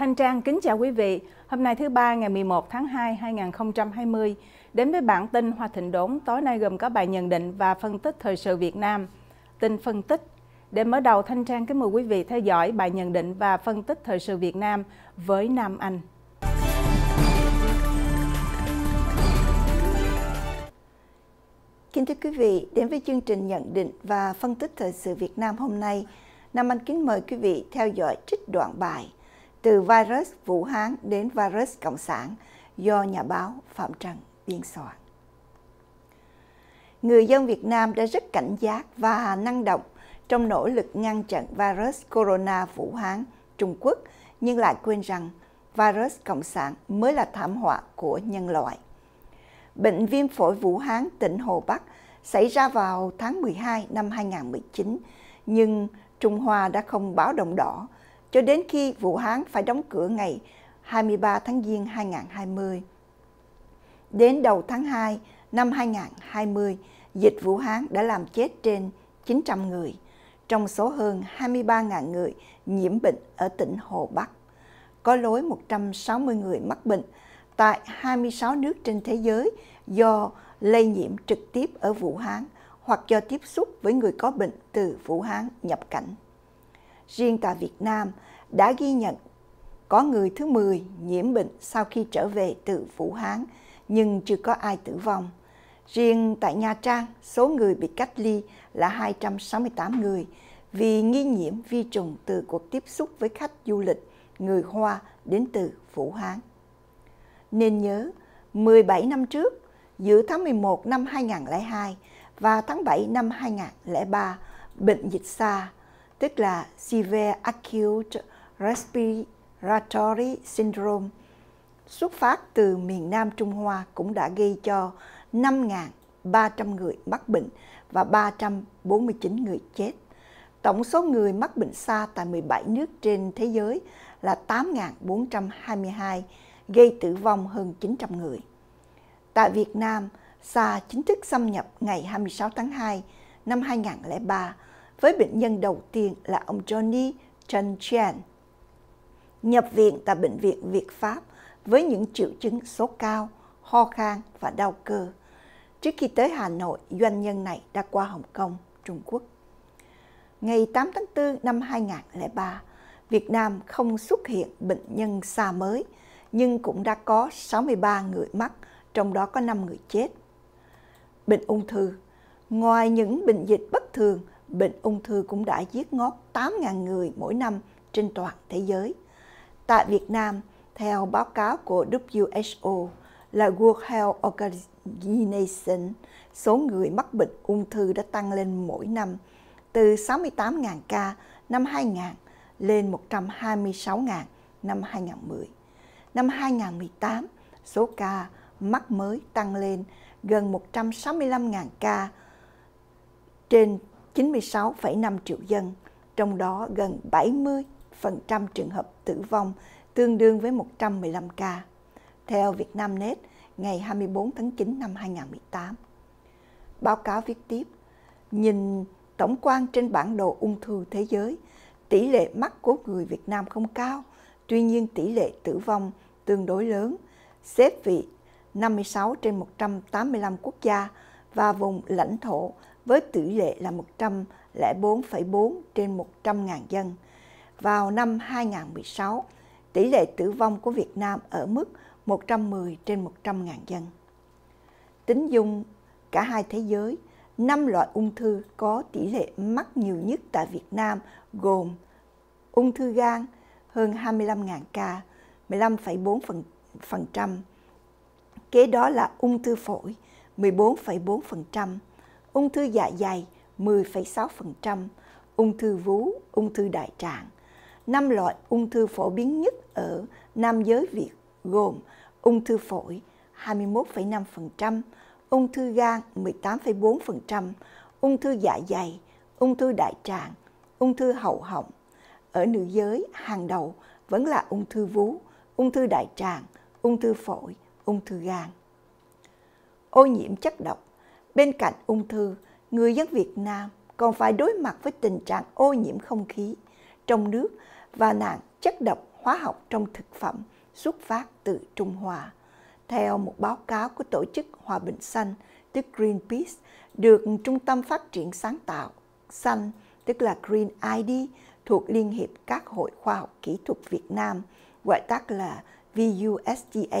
Thanh Trang kính chào quý vị. Hôm nay thứ ba ngày 11 tháng 2 2020 đến với bản tin Hoa Thịnh Đốn tối nay gồm có bài nhận định và phân tích thời sự Việt Nam. Tin phân tích để mở đầu Thanh Trang kính mời quý vị theo dõi bài nhận định và phân tích thời sự Việt Nam với Nam Anh. Kính thưa quý vị, đến với chương trình nhận định và phân tích thời sự Việt Nam hôm nay, Nam Anh kính mời quý vị theo dõi trích đoạn bài – từ virus Vũ Hán đến virus Cộng sản do nhà báo Phạm Trần biên soạn. Người dân Việt Nam đã rất cảnh giác và năng động trong nỗ lực ngăn chặn virus corona Vũ Hán Trung Quốc nhưng lại quên rằng virus Cộng sản mới là thảm họa của nhân loại. Bệnh viêm phổi Vũ Hán tỉnh Hồ Bắc xảy ra vào tháng 12 năm 2019 nhưng Trung Hoa đã không báo động đỏ cho đến khi Vũ Hán phải đóng cửa ngày 23 tháng Giêng 2020. Đến đầu tháng 2 năm 2020, dịch Vũ Hán đã làm chết trên 900 người, trong số hơn 23.000 người nhiễm bệnh ở tỉnh Hồ Bắc. Có lối 160 người mắc bệnh tại 26 nước trên thế giới do lây nhiễm trực tiếp ở Vũ Hán hoặc do tiếp xúc với người có bệnh từ Vũ Hán nhập cảnh riêng tại Việt Nam đã ghi nhận có người thứ 10 nhiễm bệnh sau khi trở về từ Vũ Hán nhưng chưa có ai tử vong. Riêng tại Nha Trang, số người bị cách ly là 268 người vì nghi nhiễm vi trùng từ cuộc tiếp xúc với khách du lịch người Hoa đến từ Vũ Hán. Nên nhớ, 17 năm trước, giữa tháng 11 năm 2002 và tháng 7 năm 2003, bệnh dịch SARS tức là Severe Acute Respiratory Syndrome, xuất phát từ miền Nam Trung Hoa cũng đã gây cho 5.300 người mắc bệnh và 349 người chết. Tổng số người mắc bệnh xa tại 17 nước trên thế giới là 8.422, gây tử vong hơn 900 người. Tại Việt Nam, xa chính thức xâm nhập ngày 26 tháng 2 năm 2003 với bệnh nhân đầu tiên là ông Johnny Chan Chan. Nhập viện tại Bệnh viện Việt Pháp với những triệu chứng sốt cao, ho khan và đau cơ. Trước khi tới Hà Nội, doanh nhân này đã qua Hồng Kông, Trung Quốc. Ngày 8 tháng 4 năm 2003, Việt Nam không xuất hiện bệnh nhân xa mới, nhưng cũng đã có 63 người mắc, trong đó có 5 người chết. Bệnh ung thư Ngoài những bệnh dịch bất thường, bệnh ung thư cũng đã giết ngót 8.000 người mỗi năm trên toàn thế giới. Tại Việt Nam, theo báo cáo của WHO là World Health Organization, số người mắc bệnh ung thư đã tăng lên mỗi năm từ 68.000 ca năm 2000 lên 126.000 năm 2010. Năm 2018, số ca mắc mới tăng lên gần 165.000 ca trên 96,5 triệu dân, trong đó gần 70% trường hợp tử vong, tương đương với 115 ca. Theo Vietnamnet, ngày 24 tháng 9 năm 2018. Báo cáo viết tiếp, nhìn tổng quan trên bản đồ ung thư thế giới, tỷ lệ mắc của người Việt Nam không cao, tuy nhiên tỷ lệ tử vong tương đối lớn, xếp vị 56 trên 185 quốc gia và vùng lãnh thổ với tỷ lệ là 104,4 trên 100.000 dân. Vào năm 2016, tỷ lệ tử vong của Việt Nam ở mức 110 trên 100.000 dân. Tính dung cả hai thế giới, năm loại ung thư có tỷ lệ mắc nhiều nhất tại Việt Nam gồm ung thư gan hơn 25.000 ca, 15,4%. Kế đó là ung thư phổi 14,4%, ung thư dạ dày 10,6%, ung thư vú, ung thư đại tràng. Năm loại ung thư phổ biến nhất ở nam giới Việt gồm ung thư phổi 21,5%, ung thư gan 18,4%, ung thư dạ dày, ung thư đại tràng, ung thư hậu họng. Ở nữ giới, hàng đầu vẫn là ung thư vú, ung thư đại tràng, ung thư phổi, ung thư gan. Ô nhiễm chất độc Bên cạnh ung thư, người dân Việt Nam còn phải đối mặt với tình trạng ô nhiễm không khí trong nước và nạn chất độc hóa học trong thực phẩm xuất phát từ Trung Hoa. Theo một báo cáo của Tổ chức Hòa bình Xanh, tức Greenpeace, được Trung tâm Phát triển Sáng tạo Xanh, tức là Green ID, thuộc Liên hiệp các hội khoa học kỹ thuật Việt Nam, gọi tắt là VUSDA,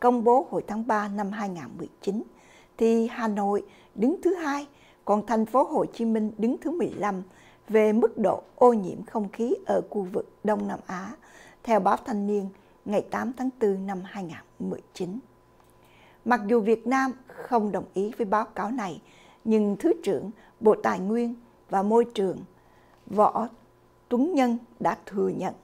công bố hồi tháng 3 năm 2019 thì Hà Nội đứng thứ hai, còn thành phố Hồ Chí Minh đứng thứ 15 về mức độ ô nhiễm không khí ở khu vực Đông Nam Á, theo báo Thanh niên ngày 8 tháng 4 năm 2019. Mặc dù Việt Nam không đồng ý với báo cáo này, nhưng Thứ trưởng Bộ Tài nguyên và Môi trường Võ Tuấn Nhân đã thừa nhận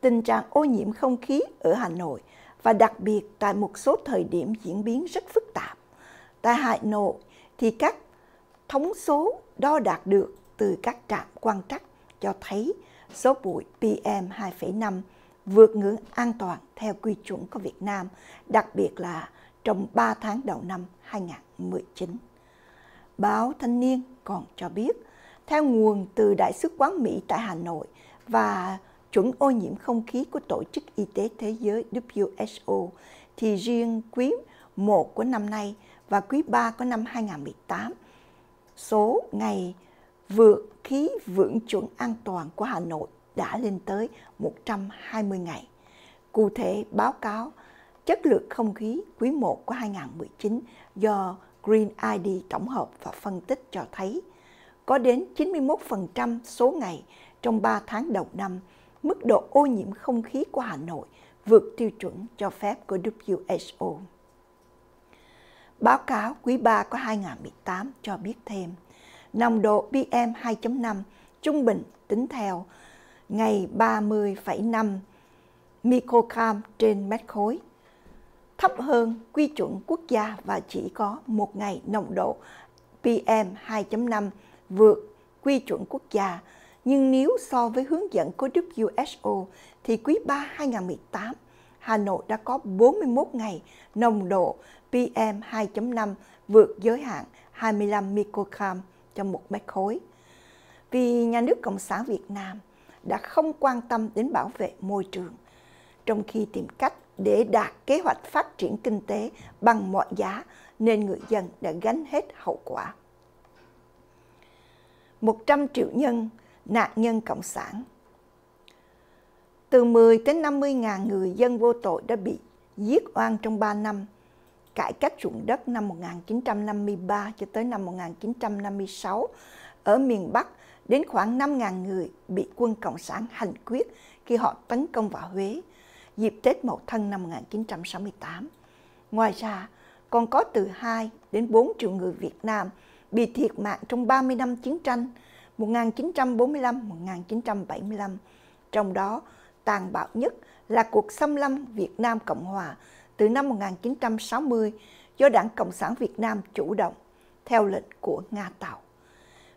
tình trạng ô nhiễm không khí ở Hà Nội và đặc biệt tại một số thời điểm diễn biến rất phức tạp tại hại Nội thì các thống số đo đạt được từ các trạm quan trắc cho thấy số bụi PM2,5 vượt ngưỡng an toàn theo quy chuẩn của Việt Nam, đặc biệt là trong 3 tháng đầu năm 2019. Báo Thanh niên còn cho biết, theo nguồn từ Đại sứ quán Mỹ tại Hà Nội và chuẩn ô nhiễm không khí của Tổ chức Y tế Thế giới WHO, thì riêng quý 1 của năm nay – và quý 3 của năm 2018. Số ngày vượt khí vưỡng chuẩn an toàn của Hà Nội đã lên tới 120 ngày. Cụ thể, báo cáo chất lượng không khí quý 1 của 2019 do Green ID tổng hợp và phân tích cho thấy có đến 91% số ngày trong 3 tháng đầu năm, mức độ ô nhiễm không khí của Hà Nội vượt tiêu chuẩn cho phép của WHO. Báo cáo quý 3 của 2018 cho biết thêm, nồng độ PM2.5 trung bình tính theo ngày 30,5 microgram trên mét khối, thấp hơn quy chuẩn quốc gia và chỉ có một ngày nồng độ PM2.5 vượt quy chuẩn quốc gia. Nhưng nếu so với hướng dẫn của WHO thì quý 3 2018, Hà Nội đã có 41 ngày nồng độ PM 2.5 vượt giới hạn 25 microgram trong một mét khối. Vì nhà nước Cộng sản Việt Nam đã không quan tâm đến bảo vệ môi trường, trong khi tìm cách để đạt kế hoạch phát triển kinh tế bằng mọi giá nên người dân đã gánh hết hậu quả. 100 triệu nhân nạn nhân cộng sản. Từ 10 đến 50 ngàn người dân vô tội đã bị giết oan trong 3 năm – cải cách ruộng đất năm 1953 cho tới năm 1956 ở miền Bắc đến khoảng 5.000 người bị quân Cộng sản hành quyết khi họ tấn công vào Huế dịp Tết Mậu Thân năm 1968. Ngoài ra, còn có từ 2 đến 4 triệu người Việt Nam bị thiệt mạng trong 30 năm chiến tranh 1945-1975, trong đó tàn bạo nhất là cuộc xâm lăng Việt Nam Cộng Hòa từ năm 1960 do Đảng Cộng sản Việt Nam chủ động theo lệnh của Nga Tàu.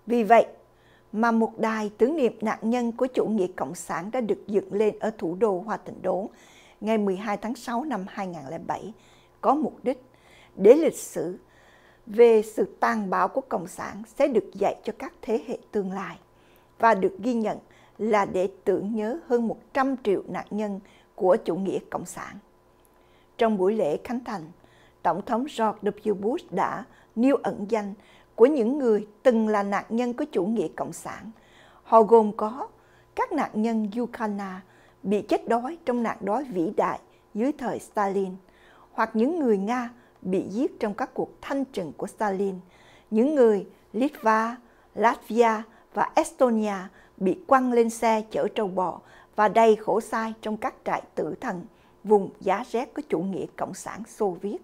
Vì vậy mà một đài tưởng niệm nạn nhân của chủ nghĩa Cộng sản đã được dựng lên ở thủ đô Hoa Thịnh Đốn ngày 12 tháng 6 năm 2007 có mục đích để lịch sử về sự tàn bạo của Cộng sản sẽ được dạy cho các thế hệ tương lai và được ghi nhận là để tưởng nhớ hơn 100 triệu nạn nhân của chủ nghĩa Cộng sản. Trong buổi lễ khánh thành, Tổng thống George W. Bush đã nêu ẩn danh của những người từng là nạn nhân của chủ nghĩa cộng sản. Họ gồm có các nạn nhân Yukana bị chết đói trong nạn đói vĩ đại dưới thời Stalin, hoặc những người Nga bị giết trong các cuộc thanh trừng của Stalin, những người Litva, Latvia và Estonia bị quăng lên xe chở trâu bò và đầy khổ sai trong các trại tử thần vùng giá rét của chủ nghĩa Cộng sản Xô Viết.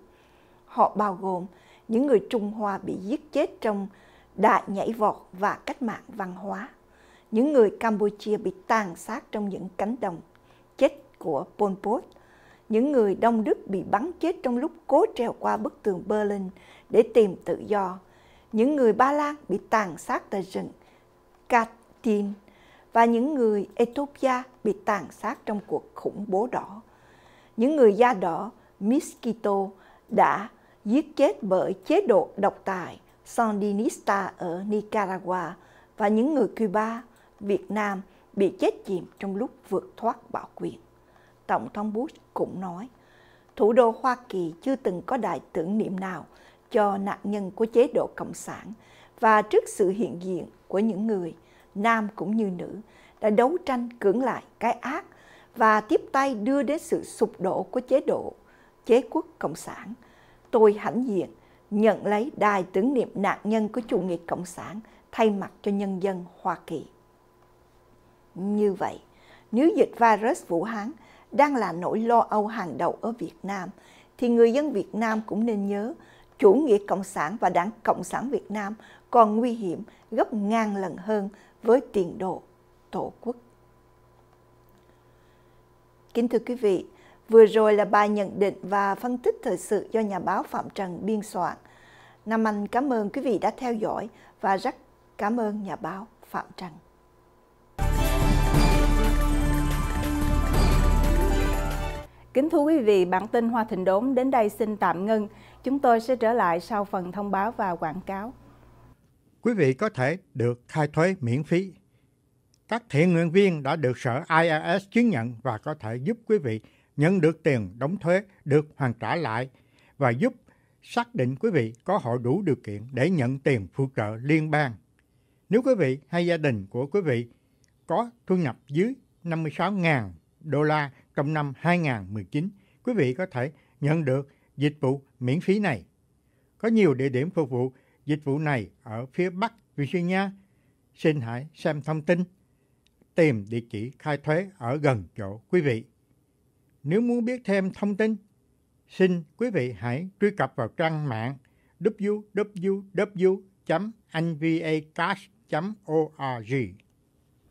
Họ bao gồm những người Trung Hoa bị giết chết trong đại nhảy vọt và cách mạng văn hóa, những người Campuchia bị tàn sát trong những cánh đồng chết của Pol Pot, những người Đông Đức bị bắn chết trong lúc cố trèo qua bức tường Berlin để tìm tự do, những người Ba Lan bị tàn sát tại rừng Katyn và những người Ethiopia bị tàn sát trong cuộc khủng bố đỏ những người da đỏ Miskito đã giết chết bởi chế độ độc tài Sandinista ở Nicaragua và những người Cuba, Việt Nam bị chết chìm trong lúc vượt thoát bạo quyền. Tổng thống Bush cũng nói, thủ đô Hoa Kỳ chưa từng có đại tưởng niệm nào cho nạn nhân của chế độ Cộng sản và trước sự hiện diện của những người, nam cũng như nữ, đã đấu tranh cưỡng lại cái ác và tiếp tay đưa đến sự sụp đổ của chế độ chế quốc cộng sản. Tôi hãnh diện nhận lấy đài tưởng niệm nạn nhân của chủ nghĩa cộng sản thay mặt cho nhân dân Hoa Kỳ. Như vậy, nếu dịch virus Vũ Hán đang là nỗi lo âu hàng đầu ở Việt Nam, thì người dân Việt Nam cũng nên nhớ chủ nghĩa cộng sản và đảng cộng sản Việt Nam còn nguy hiểm gấp ngàn lần hơn với tiền đồ tổ quốc. Kính thưa quý vị, vừa rồi là bài nhận định và phân tích thời sự do nhà báo Phạm Trần biên soạn. Nam Anh cảm ơn quý vị đã theo dõi và rất cảm ơn nhà báo Phạm Trần. Kính thưa quý vị, bản tin Hoa Thịnh Đốn đến đây xin tạm ngưng. Chúng tôi sẽ trở lại sau phần thông báo và quảng cáo. Quý vị có thể được khai thuế miễn phí các thiện nguyện viên đã được sở IRS chứng nhận và có thể giúp quý vị nhận được tiền đóng thuế được hoàn trả lại và giúp xác định quý vị có hội đủ điều kiện để nhận tiền phụ trợ liên bang. Nếu quý vị hay gia đình của quý vị có thu nhập dưới 56.000 đô la trong năm 2019, quý vị có thể nhận được dịch vụ miễn phí này. Có nhiều địa điểm phục vụ dịch vụ này ở phía Bắc Virginia. Xin hãy xem thông tin tìm địa chỉ khai thuế ở gần chỗ quý vị. Nếu muốn biết thêm thông tin, xin quý vị hãy truy cập vào trang mạng www.anvacash.org.